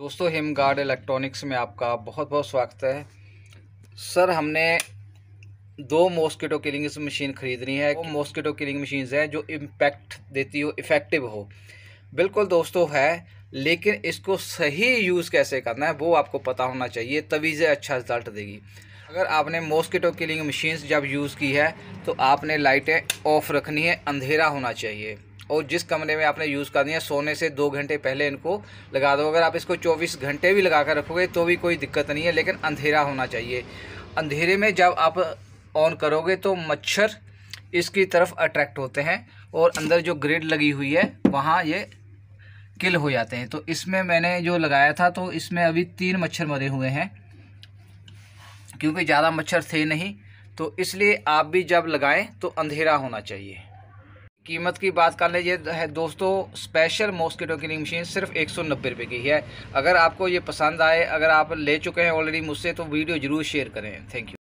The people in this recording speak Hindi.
दोस्तों हिम गार्ड इलेक्ट्रॉनिक्स में आपका बहुत बहुत स्वागत है सर हमने दो मॉस्किटो किलिंग मशीन ख़रीदनी है वो मॉस्किटो किलिंग मशीन है जो इम्पैक्ट देती हो इफ़ेक्टिव हो बिल्कुल दोस्तों है लेकिन इसको सही यूज़ कैसे करना है वो आपको पता होना चाहिए तभी से अच्छा रिजल्ट देगी अगर आपने मॉस्किटो किलिंग मशीन जब यूज़ की है तो आपने लाइटें ऑफ रखनी है अंधेरा होना चाहिए और जिस कमरे में आपने यूज़ करनी है सोने से दो घंटे पहले इनको लगा दो अगर आप इसको चौबीस घंटे भी लगा कर रखोगे तो भी कोई दिक्कत नहीं है लेकिन अंधेरा होना चाहिए अंधेरे में जब आप ऑन करोगे तो मच्छर इसकी तरफ अट्रैक्ट होते हैं और अंदर जो ग्रिड लगी हुई है वहाँ ये किल हो जाते हैं तो इसमें मैंने जो लगाया था तो इसमें अभी तीन मच्छर मरे हुए हैं क्योंकि ज़्यादा मच्छर थे नहीं तो इसलिए आप भी जब लगाएं तो अंधेरा होना चाहिए कीमत की बात कर लीजिए है दोस्तों स्पेशल मॉस्किटो किलिंग मशीन सिर्फ एक सौ नब्बे रुपये की है अगर आपको ये पसंद आए अगर आप ले चुके हैं ऑलरेडी मुझसे तो वीडियो ज़रूर शेयर करें थैंक यू